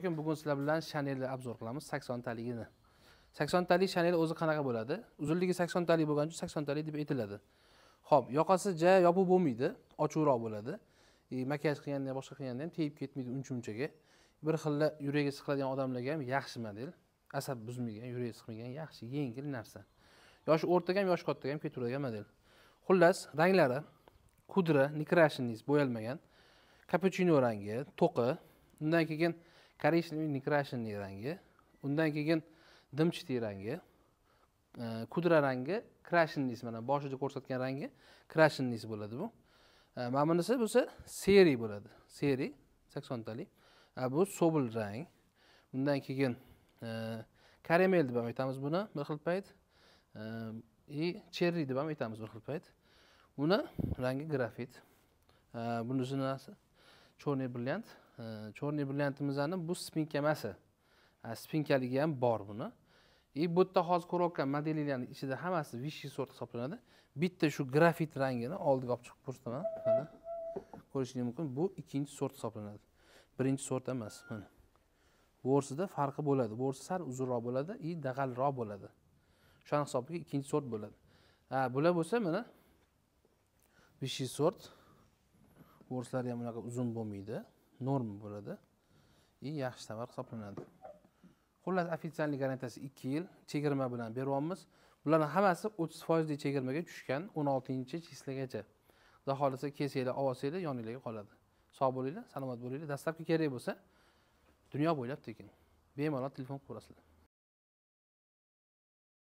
lekin bugun sizlar bilan shanelni obzor qilamiz saksontaligini saksontalik shanel o'zi qanaqa bo'ladi uzunligi saksontalik bo'lgani uchun saksontalik deb aytiladi ho'p yoqasi ja yopib bo'lmaydi ochiqroq bo'ladi e, makiyaj qilganda ham boshqa qilganda ham tegib ketmaydi uncha munchaga bir xilla yuragi siqiladigan odamlarga ham yaxshi model asab buzmagan yuragi siqmagan yaxshi yengil narsa yoshi o'rtaga ham yoshi kattaga ham ketaveradigan model xullas ranglari kudra nikrashniz bo'yalmagan kapuchino rangi to'qi undan keyin коричневый некрашенный rangi undan keyin dimchitiy ранги, kudra rangi krashinnis mana boshida ko'rsatgan rangi krashinnis bo'ladi bu mana bunisi bo'lsa seri bo'ladi seri saksontalik bu sobul rang undan keyin karamel deb карамель aytamiz buni bir xil payt и черри deb ham aytamiz bir xil payt uni rangi grafit bunisini cho'rniy brilliant черный brilliantimizni bu spinka emasi spinkaligi ham bor buni и bu yerda hozir ko'rayotgan modellarni ichida hammasi vishiy sort hisoblanadi bitta shu grafit rangini oldiga olib chiqib ko'rsataman mana ko'rishingiz mumkin bu ikkinchi sort hisoblanadi birinchi sort emas mana bo'rsida farqi bo'ladi bo'rsi sal uzunroq bo'ladi и dag'alroq bo'ladi o'shani hisobiga ikkinchi sort bo'ladi ha bular bo'lsa mana vishiy sort bo'rsilari ham unaqa uzun bo'lmaydi norma bo'ladi и yaxshi tovar hisoblanadi xullas ofitsialniy garantiyasi ikki yil chegirma bilan beryapmiz bularni hammasi o'ttiz foizli chegirmaga tushgan o'n oltinchi chislagacha xudo xohlasa kelsanglar olsanglar yoninglarga qoladi sog' bo'linglar salomat bo'linglar dastlabki kerak bo'lsa dunyo bo'ylab tekin bemalol telefon qilaverasizlar